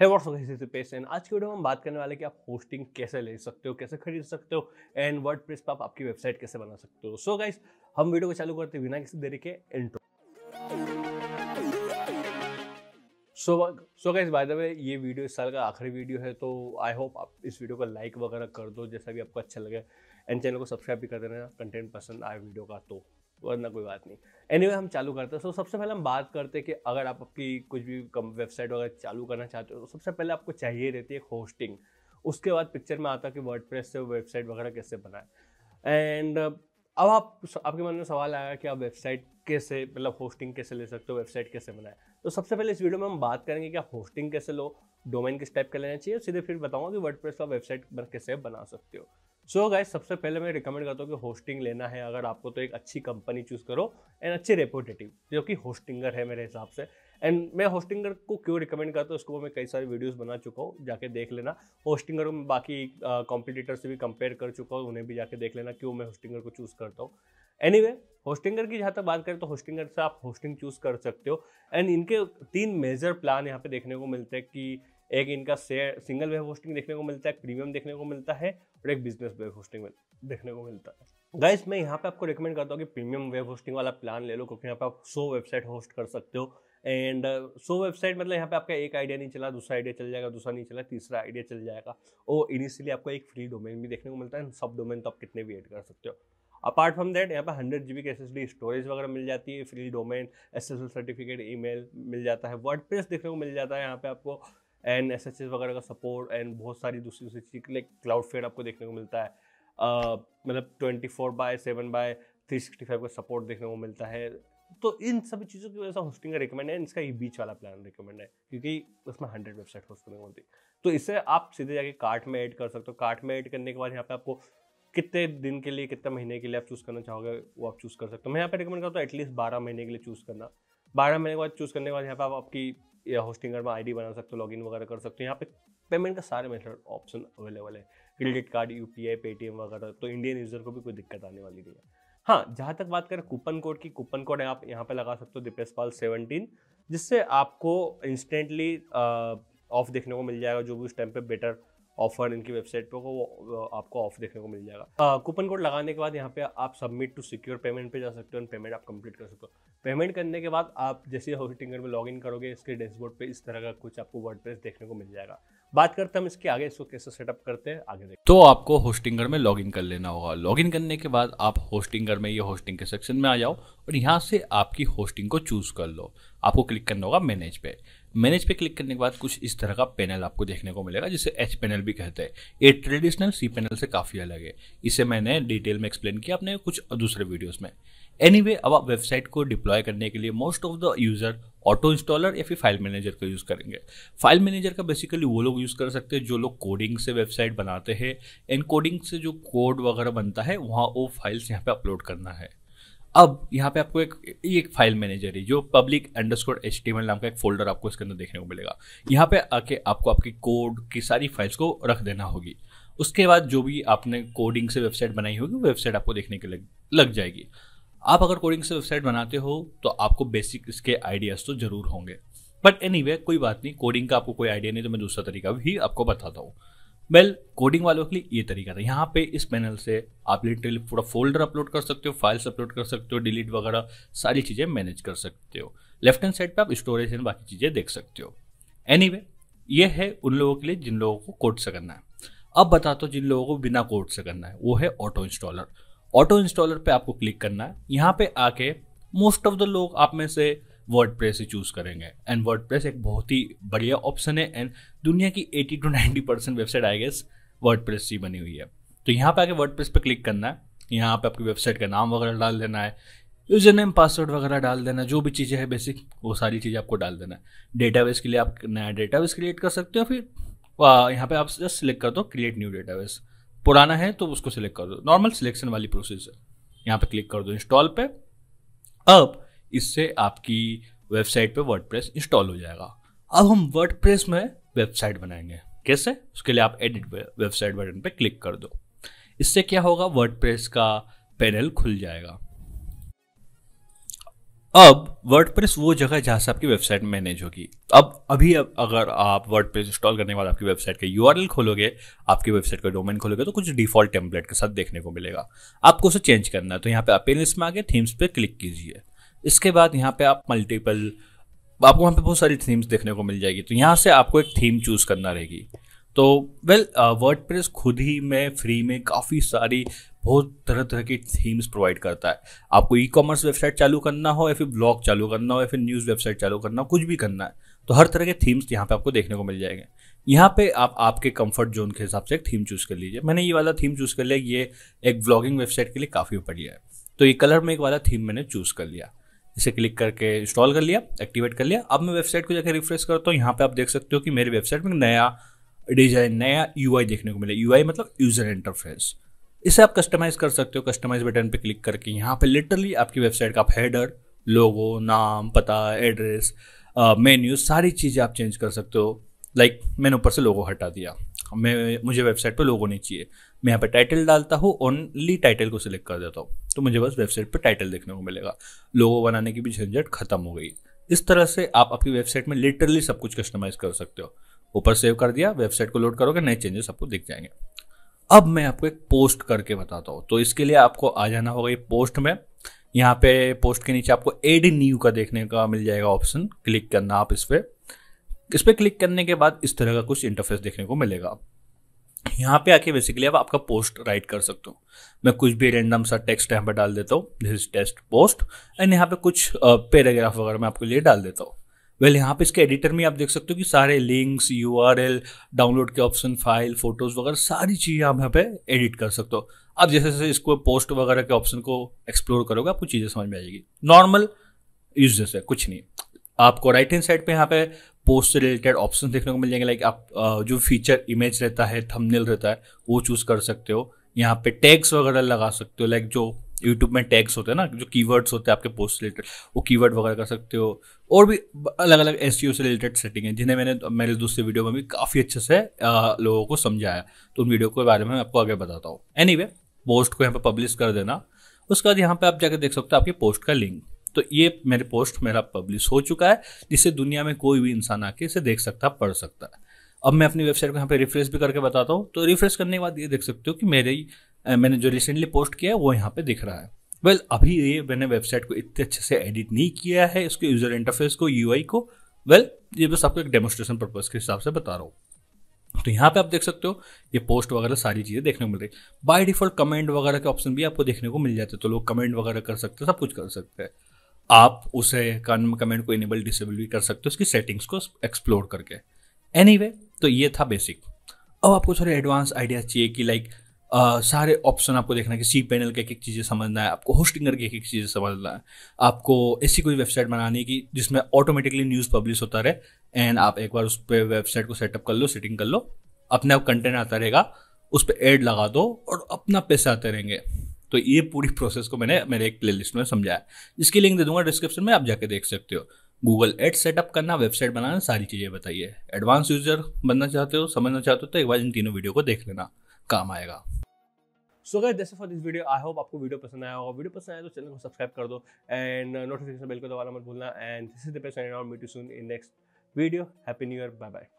है व्हाट्सअप पेश एंड आज की वीडियो में हम बात करने वाले कि आप होस्टिंग कैसे ले सकते हो कैसे खरीद सकते हो एंड वर्ड प्रेस पर आप आपकी वेबसाइट कैसे बना सकते हो सो so गाइस हम वीडियो को चालू करते बिना किसी देरी के intro so so guys by the way ये वीडियो इस साल का आखिरी वीडियो है तो आई होप आप इस वीडियो को लाइक वगैरह कर दो जैसा भी आपको अच्छा लगे एंड चैनल को सब्सक्राइब भी कर देना कंटेंट पसंद आए वीडियो का तो वरना कोई बात नहीं एनी anyway, हम चालू करते हैं सो so, सबसे पहले हम बात करते हैं कि अगर आप आपकी कुछ भी कम वेबसाइट वगैरह चालू करना चाहते हो तो सबसे पहले आपको चाहिए रहती है होस्टिंग उसके बाद पिक्चर में आता है कि वर्ड से वेबसाइट वगैरह कैसे बनाए एंड uh, अब आप आपके मन में सवाल आया कि आप वेबसाइट कैसे मतलब होस्टिंग कैसे ले सकते हो वेबसाइट कैसे बनाए तो सबसे पहले इस वीडियो में हम बात करेंगे कि आप होस्टिंग कैसे लो डोमेन किस टाइप का लेना चाहिए सीधे फिर बताऊंगा कि वर्ड पर वेबसाइट कैसे बना सकते हो सो so गाइज सबसे पहले मैं रिकमेंड करता हूँ कि होस्टिंग लेना है अगर आपको तो एक अच्छी कंपनी चूज़ करो एंड अच्छे रेपोटेटिव जो कि होस्टिंगर है मेरे हिसाब से एंड मैं होस्टिंगर को क्यों रिकमेंड करता हूँ उसको मैं कई सारी वीडियोस बना चुका हूँ जाके देख लेना होस्टिंगर को मैं बाकी कॉम्पिटिटर से भी कंपेयर कर चुका हूँ उन्हें भी जाके देख लेना क्यों मैं होस्टिंगर को चूज़ करता हूँ एनी anyway, होस्टिंगर की जहाँ तक बात करें तो होस्टिंगर से आप होस्टिंग चूज़ कर सकते हो एंड इनके तीन मेजर प्लान यहाँ पे देखने को मिलते हैं कि एक इनका सिंगल वेब होस्टिंग देखने को मिलता है प्रीमियम देखने को मिलता है और एक बिजनेस वेब होस्टिंग में देखने को मिलता है गाइस मैं यहाँ पे आपको रिकमेंड करता हूँ कि प्रीमियम वेब होस्टिंग वाला प्लान ले लो क्योंकि यहाँ पे आप सो वेबसाइट होस्ट कर सकते हो एंड सो वेबसाइट मतलब यहाँ पे आपका एक आइडिया नहीं चला दूसरा आइडिया चल जाएगा दूसरा नहीं चला तीसरा आइडिया चल जाएगा वो इनिशियली आपको एक फ्री डोमेन भी देखने को मिलता है सब डोमेन तो आप कितने भी एड कर सकते हो अपार्ट फ्रॉम दैट यहाँ पर हंड्रेड जी बी के एस एस डी स्टोरेज वगैरह मिल जाती है free domain S S L certificate email मिल जाता है वर्ड देखने को मिल जाता है यहाँ पे आपको एंड एस एच एस वगैरह का सपोर्ट एंड बहुत सारी दूसरी दूसरी चीज़ लाइक क्लाउड फेयर आपको देखने को मिलता है मतलब twenty four by seven by three sixty five का सपोर्ट देखने को मिलता है तो इन सभी चीज़ों की वजह से होस्टिंग का रिकमेंड है इसका ये बीच वाला प्लान रिकमेंड है क्योंकि उसमें हंड्रेड वेबसाइट होस्ट करने को मिलती तो इसे आप सीधे जाके कार्ट में ऐड कर सकते हो कार्ट में ऐड करने के बाद यहाँ पे आपको कितने दिन के लिए कितने महीने के लिए आप चूज़ करना चाहोगे वो आप चूज़ कर सकते हो मैं यहाँ पे रिकमेंड करता हूँ एटलीस्ट बारह महीने के लिए चूज़ करना बारह महीने के बाद चूज़ करने के बाद यहाँ पे आप आपकी या होस्टिंग कार्ड में आईडी बना सकते हो लॉगिन वगैरह कर सकते हो यहाँ पे पेमेंट का सारे मेथड ऑप्शन अवेलेबल है credit card U P I Paytm वगैरह तो इंडियन यूज़र को भी कोई दिक्कत आने वाली नहीं है हाँ जहाँ तक बात करें कूपन कोड की कूपन कोड आप यहाँ पे लगा सकते हो दिपेश पाल सेवनटीन जिससे आपको इंस्टेंटली ऑफ देखने को मिल जाएगा जो भी उस टाइम पे बेटर ऑफर इनकी वेबसाइट पर वो आपको ऑफ देखने को मिल जाएगा कूपन कोड लगाने के बाद यहाँ पे आप सबमिट टू सिक्योर पेमेंट पे जा सकते हो एंड पेमेंट आप कंप्लीट कर सकते हो पेमेंट करने के बाद आप जैसे होस्टिंग में लॉग इन करोगे इसके डैशबोर्ड पे इस तरह का कुछ आपको वर्ड देखने को मिल जाएगा बात करते हैं हम इसके आगे इसको कैसे सेटअप करते हैं आगे देखते तो आपको होस्टिंगर में लॉग इन कर लेना होगा लॉग इन करने के बाद आप होस्टिंगर में ये होस्टिंग के सेक्शन में आ जाओ और यहाँ से आपकी होस्टिंग को चूज कर लो आपको क्लिक करना होगा मैनेज पे मैनेज पे क्लिक करने के बाद कुछ इस तरह का पैनल आपको देखने को मिलेगा जिसे एच पैनल भी कहते हैं ये ट्रेडिशनल सी पैनल से काफ़ी अलग है इसे मैंने डिटेल में एक्सप्लेन किया अपने कुछ दूसरे वीडियोज़ में एनी anyway, अब आप वेबसाइट को डिप्लॉय करने के लिए most of the user auto installer या फिर फाइल मैनेजर का यूज़ करेंगे फाइल मैनेजर का बेसिकली वो लोग यूज़ कर सकते हैं जो लोग कोडिंग से वेबसाइट बनाते हैं एंड कोडिंग से जो कोड वगैरह बनता है वहाँ वो फाइल्स यहाँ पे अपलोड करना है अब यहाँ पे आपको एक एक फाइल मैनेजर है जो पब्लिक अंडरस्कोर एच नाम का एक फोल्डर आपको इसके अंदर देखने को मिलेगा यहाँ पे आके आपको आपकी कोड की सारी फाइल्स को रख देना होगी उसके बाद जो भी आपने कोडिंग से वेबसाइट बनाई होगी वेबसाइट आपको देखने के लग, लग जाएगी आप अगर कोडिंग से वेबसाइट बनाते हो तो आपको बेसिक इसके आइडियाज़ तो ज़रूर होंगे बट एनी anyway, कोई बात नहीं कोडिंग का आपको कोई आइडिया नहीं तो मैं दूसरा तरीका भी आपको बताता हूँ वेल कोडिंग वालों के लिए ये तरीका था यहाँ पे इस पैनल से आप लिटरली पूरा फोल्डर अपलोड कर सकते हो फाइल्स अपलोड कर सकते हो डिलीट वगैरह सारी चीज़ें मैनेज कर सकते हो लेफ्ट हैंड साइड पे आप स्टोरेज एंड बाकी चीज़ें देख सकते हो एनी anyway, ये है उन लोगों के लिए जिन लोगों को कोड से करना है अब बताता हूँ जिन लोगों को बिना कोड से करना है वो है ऑटो इंस्टॉलर ऑटो इंस्टॉलर पे आपको क्लिक करना है यहाँ पे आके मोस्ट ऑफ द लोग आप में से वर्ड प्रेस ही चूज़ करेंगे एंड वर्ड प्रेस एक बहुत ही बढ़िया ऑप्शन है एंड दुनिया की eighty to 90 percent website I guess WordPress ही बनी हुई है तो यहाँ पे आके वर्ड प्रेस पर क्लिक करना है यहाँ पे आपकी वेबसाइट का नाम वगैरह डाल देना है यूजर नेम पासवर्ड वगैरह डाल देना जो भी चीज़ें हैं बेसिक वो सारी चीज़ें आपको डाल देना है डेटाबेस के लिए आप नया डेटाबेस क्रिएट कर सकते हो फिर यहाँ पे आप जस्ट सिलेक्ट कर दो क्रिएट न्यू डेटाबेस पुराना है तो उसको सिलेक्ट कर दो नॉर्मल सिलेक्शन वाली प्रोसेस है यहाँ पे क्लिक कर दो इंस्टॉल पे अब इससे आपकी वेबसाइट पे प्रेस इंस्टॉल हो जाएगा अब हम प्रेस में वेबसाइट बनाएंगे कैसे उसके लिए आप एडिट वेबसाइट बटन पे क्लिक कर दो इससे क्या होगा वर्ड का पैनल खुल जाएगा अब प्रेस वो जगह है जहाँ से आपकी वेबसाइट मैनेज होगी अब अभी अब अगर आप प्रेस इंस्टॉल करने के बाद आपकी वेबसाइट का यू खोलोगे आपकी वेबसाइट का डोमेन खोलोगे तो कुछ डिफॉल्ट टेम्पलेट के साथ देखने को मिलेगा आपको उसे चेंज करना है तो यहाँ पे अपेयरेंस में आगे थीम्स पे क्लिक कीजिए इसके बाद यहाँ पे आप मल्टीपल आपको वहाँ पे बहुत सारी थीम्स देखने को मिल जाएगी तो यहाँ से आपको एक थीम चूज़ करना रहेगी तो वेल वर्ड प्रेस खुद ही में फ्री में काफ़ी सारी बहुत तरह तरह की थीम्स प्रोवाइड करता है आपको ई कॉमर्स वेबसाइट चालू करना हो या फिर ब्लॉग चालू करना हो या फिर न्यूज़ वेबसाइट चालू करना हो कुछ भी करना है तो हर तरह के थीम्स यहाँ पे आपको देखने को मिल जाएंगे यहाँ पे आप आपके कंफर्ट जोन के हिसाब से एक थीम चूज़ कर लीजिए मैंने ये वाला थीम चूज़ कर लिया ये एक ब्लॉगिंग वेबसाइट के लिए काफ़ी बढ़िया है तो ये कलर में एक वाला थीम मैंने चूज़ कर लिया इसे क्लिक करके इंस्टॉल कर लिया एक्टिवेट कर लिया अब मैं वेबसाइट को जाकर रिफ्रेश करता हूँ यहाँ पे आप देख सकते हो कि मेरी वेबसाइट में नया डिजाइन नया यूआई देखने को मिला यूआई मतलब यूज़र इंटरफेस इसे आप कस्टमाइज कर सकते हो कस्टमाइज बटन पे क्लिक करके यहाँ पे लिटरली आपकी वेबसाइट का आप हेडर लोगो नाम पता एड्रेस मेन्यू सारी चीज़ें आप चेंज कर सकते हो लाइक like, मैंने ऊपर से लोगो हटा दिया मैं मुझे वेबसाइट पे लोगो नहीं चाहिए मैं यहाँ पे टाइटल डालता हूँ ओनली टाइटल को सिलेक्ट कर देता हूँ तो मुझे बस वेबसाइट पे टाइटल देखने को मिलेगा लोगो बनाने की भी झंझट खत्म हो गई इस तरह से आप अपनी वेबसाइट में लिटरली सब कुछ कस्टमाइज कर सकते हो ऊपर सेव कर दिया वेबसाइट को लोड करोगे नए चेंजेस आपको दिख जाएंगे अब मैं आपको एक पोस्ट करके बताता हूँ तो इसके लिए आपको आ जाना होगा ये पोस्ट में यहाँ पे पोस्ट के नीचे आपको एड न्यू का देखने का मिल जाएगा ऑप्शन क्लिक करना आप इस पर इस पर क्लिक करने के बाद इस तरह का कुछ इंटरफेस देखने को मिलेगा यहाँ पे आके बेसिकली अब आपका पोस्ट राइट कर सकते हो मैं कुछ भी रेंडम सा टेक्स्ट यहाँ पर डाल देता हूँ दिस टेस्ट पोस्ट एंड यहाँ पे कुछ पैराग्राफ वगैरह मैं आपके लिए डाल देता हूँ वेल यहाँ पे इसके एडिटर में आप देख सकते हो कि सारे लिंक्स यू डाउनलोड के ऑप्शन फाइल फोटोज़ वगैरह सारी चीज़ें आप यहाँ पे एडिट कर सकते हो आप जैसे जैसे इसको पोस्ट वगैरह के ऑप्शन को एक्सप्लोर करोगे आपको चीज़ें समझ में आ जाएगी नॉर्मल यूज जैसे कुछ नहीं आपको राइट हैंड साइड पे यहाँ पे पोस्ट से रिलेटेड ऑप्शन देखने को मिल जाएंगे लाइक आप जो फीचर इमेज रहता है थंबनेल रहता है वो चूज़ कर सकते हो यहाँ पे टैग्स वगैरह लगा सकते हो लाइक जो यूट्यूब में टैग्स होते हैं ना जो कीवर्ड्स होते हैं आपके पोस्ट रिलेटेड वो कीवर्ड वगैरह कर सकते हो और भी अलग अलग एस से रिलेटेड सेटिंग है जिन्हें मैंने मेरे दूसरे वीडियो में भी काफ़ी अच्छे से आ, लोगों को समझाया तो उन वीडियो के बारे में आपको आगे बताता हूँ एनी anyway, पोस्ट को यहाँ पर पब्लिश कर देना उसके बाद यहाँ पर आप जाकर देख सकते हो आपकी पोस्ट का लिंक तो ये मेरे पोस्ट मेरा पब्लिश हो चुका है जिससे दुनिया में कोई भी इंसान आके इसे देख सकता पढ़ सकता है अब मैं अपनी वेबसाइट को यहाँ पे रिफ्रेश भी करके बताता हूँ तो रिफ्रेश करने के बाद ये देख सकते हो कि मेरी मैंने जो रिसेंटली पोस्ट किया है वो यहाँ पे दिख रहा है वेल well, अभी ये मैंने वेबसाइट को इतने अच्छे से एडिट नहीं किया है इसके यूज़र इंटरफेस को यू को वेल well, ये बस आपको एक डेमोस्ट्रेशन पर्पज़ के हिसाब से बता रहा हूँ तो यहाँ पे आप देख सकते हो ये पोस्ट वगैरह सारी चीज़ें देखने को मिल रही है बाई डिफ़ॉल्ट कमेंट वगैरह के ऑप्शन भी आपको देखने को मिल जाते हैं तो लोग कमेंट वगैरह कर सकते हैं सब कुछ कर सकते हैं आप उसे कमेंट को इनेबल डिसेबल भी कर सकते हो उसकी सेटिंग्स को एक्सप्लोर करके एनी anyway, तो ये था बेसिक अब आपको थोड़े एडवांस आइडियाज चाहिए कि लाइक सारे ऑप्शन आपको देखना है कि सी पैनल की एक एक चीज़ें समझना है आपको होस्टिंगर की एक एक चीज़ें समझना है आपको ऐसी कोई वेबसाइट बनानी है कि जिसमें ऑटोमेटिकली न्यूज़ पब्लिश होता रहे एंड आप एक बार उस पर वेबसाइट को सेटअप कर लो सेटिंग कर लो अपने आप कंटेंट आता रहेगा उस पर एड लगा दो और अपना पैसा आते रहेंगे तो ये पूरी प्रोसेस को मैंने मेरे एक प्ले में समझाया जिसकी लिंक दे दूंगा डिस्क्रिप्शन में आप जाके देख सकते हो गूगल एड सेटअप करना वेबसाइट बनाना सारी चीज़ें बताइए एडवांस यूजर बनना चाहते हो समझना चाहते हो तो एक बार इन तीनों वीडियो को देख लेना काम आएगा so guys that's for this video I hope आपको वीडियो पसंद आया होगा वीडियो पसंद आया तो चैनल को सब्सक्राइब कर दो एंड नोटिफिकेशन बिल को दोबारा मत भूलना and this is the best and meet you in next video happy new year bye bye